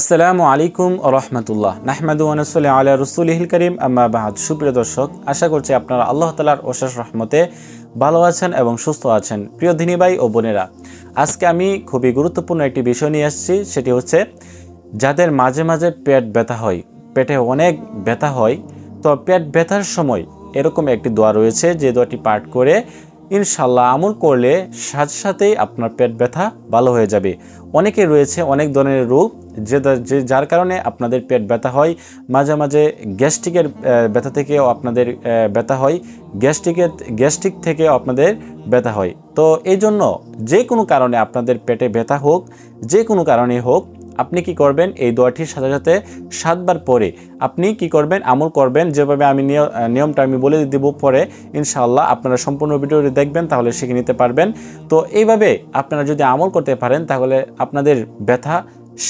আসসালামু আলাইকুম রহমতুল্লাহ নাহমাদু আলিয়া আল্লাহ রসুল ইহিল করিম আম্মা বাহাদ সুপ্রিয় দর্শক আশা করছি আপনারা আল্লাহ তালার ওশাস রহমতে ভালো আছেন এবং সুস্থ আছেন প্রিয় দিনী ভাই ও বোনেরা আজকে আমি খুবই গুরুত্বপূর্ণ একটি বিষয় নিয়ে আসছি সেটি হচ্ছে যাদের মাঝে মাঝে পেট ব্যথা হয় পেটে অনেক ব্যথা হয় তো পেট ব্যথার সময় এরকম একটি দোয়া রয়েছে যে দোয়াটি পাঠ করে ইনশাল্লাহ আমল করলে সাথে সাথেই আপনার পেট ব্যথা ভালো হয়ে যাবে অনেকে রয়েছে অনেক ধরনের রোগ যে যে যার কারণে আপনাদের পেট ব্যথা হয় মাঝে মাঝে গ্যাস্ট্রিকের ব্যথা থেকেও আপনাদের ব্যথা হয় গ্যাস্ট্রিকের গ্যাস্ট্রিক থেকেও আপনাদের ব্যথা হয় তো এই জন্য যে কোনো কারণে আপনাদের পেটে ব্যথা হোক যে কোনো কারণে হোক আপনি কি করবেন এই দোয়াটির সাথে সাথে সাতবার পরে আপনি কি করবেন আমল করবেন যেভাবে আমি নিয়মটা আমি বলে দেব পরে ইনশাআল্লাহ আপনারা সম্পূর্ণ ভিডিওটি দেখবেন তাহলে শিখে নিতে পারবেন তো এইভাবে আপনারা যদি আমল করতে পারেন তাহলে আপনাদের ব্যথা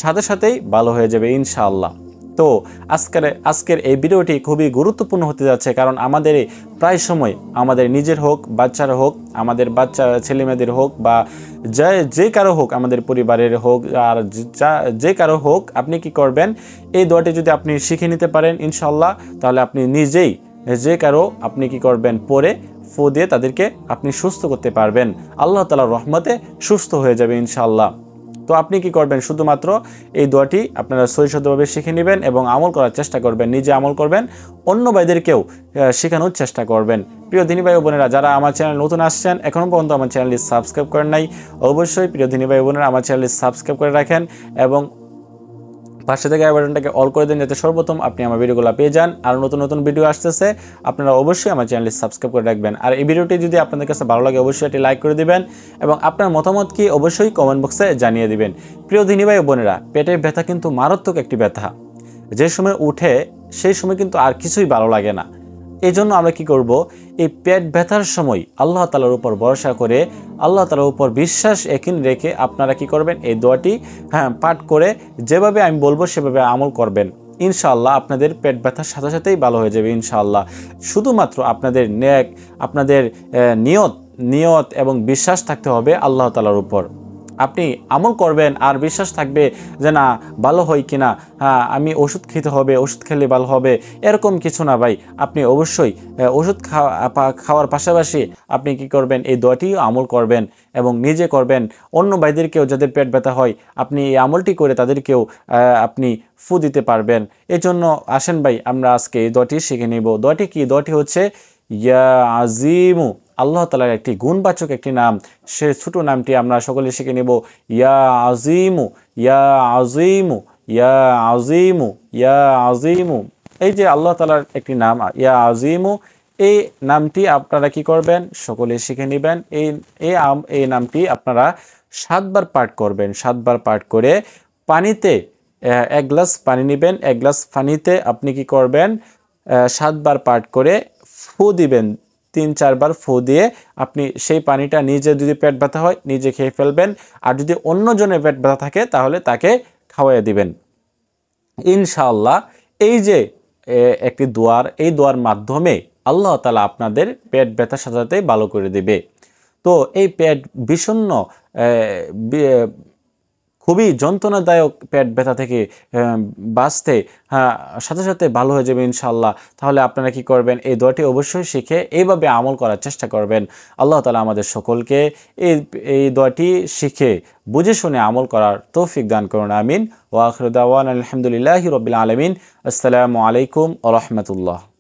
সাথে সাথেই ভালো হয়ে যাবে ইনশাআল্লাহ তো আজকের আজকের এই ভিডিওটি খুবই গুরুত্বপূর্ণ হতে যাচ্ছে কারণ আমাদের প্রায় সময় আমাদের নিজের হোক বাচ্চার হোক আমাদের বাচ্চা ছেলেমেয়েদের হোক বা যে যে কারো হোক আমাদের পরিবারের হোক আর যে কারো হোক আপনি কি করবেন এই দোয়াটি যদি আপনি শিখে নিতে পারেন ইনশাল্লাহ তাহলে আপনি নিজেই যে কারো আপনি কি করবেন পরে ফু দিয়ে তাদেরকে আপনি সুস্থ করতে পারবেন আল্লাহ তালার রহমতে সুস্থ হয়ে যাবে ইনশাল্লাহ তো আপনি কি করবেন শুধুমাত্র এই দোয়াটি আপনারা সহিষদভাবে শিখে নেবেন এবং আমল করার চেষ্টা করবেন নিজে আমল করবেন অন্য ভাইদেরকেও শেখানোর চেষ্টা করবেন প্রিয় দিনী ভাই বোনেরা যারা আমার চ্যানেল নতুন আসছেন এখনও পর্যন্ত আমার চ্যানেলটি সাবস্ক্রাইব করেন নাই অবশ্যই প্রিয় দিনী ভাই বোনেরা আমার চ্যানেলটি সাবস্ক্রাইব করে রাখেন এবং পাশে থেকে বাটনটাকে অল করে দিন যাতে সর্বপ্রথম আপনি আমার ভিডিওগুলো পেয়ে যান আর নতুন নতুন ভিডিও আসতেছে আপনারা অবশ্যই আমার চ্যানেলটি সাবস্ক্রাইব করে রাখবেন আর এই ভিডিওটি যদি আপনাদের কাছে ভালো লাগে অবশ্যই এটি লাইক করে দিবেন এবং আপনার মতামত কি অবশ্যই কমেন্ট বক্সে জানিয়ে দিবেন প্রিয় দিনী ভাই বোনেরা পেটের ব্যথা কিন্তু মারাত্মক একটি ব্যথা যে সময় উঠে সেই সময় কিন্তু আর কিছুই ভালো লাগে না এজন্য আমরা কি করব এই পেট ব্যথার সময় আল্লাহ তালার উপর ভরসা করে আল্লাহ তালার উপর বিশ্বাস একিন রেখে আপনারা কি করবেন এই দোয়াটি হ্যাঁ পাঠ করে যেভাবে আমি বলবো সেভাবে আমল করবেন ইনশাআল্লাহ আপনাদের পেট ব্যথার সাথে সাথেই ভালো হয়ে যাবে ইনশাআল্লাহ শুধুমাত্র আপনাদের ন্যাক আপনাদের নিয়ত নিয়ত এবং বিশ্বাস থাকতে হবে আল্লাহ তালার উপর আপনি আমল করবেন আর বিশ্বাস থাকবে যে না ভালো হয় কি না হ্যাঁ আমি ওষুধ খেতে হবে ওষুধ খেলে ভালো হবে এরকম কিছু না ভাই আপনি অবশ্যই ওষুধ খাওয়া খাওয়ার পাশাপাশি আপনি কি করবেন এই দোয়াটিও আমল করবেন এবং নিজে করবেন অন্য ভাইদেরকেও যাদের পেট ব্যথা হয় আপনি এই আমলটি করে তাদেরকেও আপনি ফু দিতে পারবেন এজন্য আসেন ভাই আমরা আজকে এই দোয়াটি শিখে নিব দোয়াটি কি দোয়াটি হচ্ছে ইয়া আজিমু আল্লাহ তালার একটি গুণবাচক একটি নাম সে ছোট নামটি আমরা সকলে শিখে নেব ইয়া আজিমু ইয়া আজিমু ইয়া আজিমু ইয়া আজিমু এই যে আল্লাহ তালার একটি নাম ইয়া আজিমু এই নামটি আপনারা কি করবেন সকলে শিখে নেবেন এই এই নামটি আপনারা সাতবার পাঠ করবেন সাতবার পাঠ করে পানিতে এক গ্লাস পানি নেবেন এক গ্লাস পানিতে আপনি কি করবেন সাতবার পাঠ করে ফু দিবেন তিন চারবার ফু দিয়ে আপনি সেই পানিটা নিজে যদি পেট ব্যথা হয় নিজে খেয়ে ফেলবেন আর যদি অন্যজনের পেট ব্যথা থাকে তাহলে তাকে খাওয়াইয়া দিবেন ইনশাআল্লাহ এই যে একটি দোয়ার এই দোয়ার মাধ্যমে আল্লাহ তালা আপনাদের পেট ব্যথা সাজাতে ভালো করে দেবে তো এই পেট বিষণ্ন খুবই যন্ত্রণাদায়ক পেট ব্যথা থেকে বাঁচতে সাথে সাথে ভালো হয়ে যাবে ইনশাল্লাহ তাহলে আপনারা কি করবেন এই দোয়াটি অবশ্যই শিখে এইভাবে আমল করার চেষ্টা করবেন আল্লাহ তালা আমাদের সকলকে এই এই দোয়াটি শিখে বুঝে শুনে আমল করার তৌফিক দান করুন আমিন ওয়াখরুদ্দাওয়ান আলহামদুলিল্লাহ রবিল আলমিন আসসালামু আলাইকুম আ রহমতুল্লাহ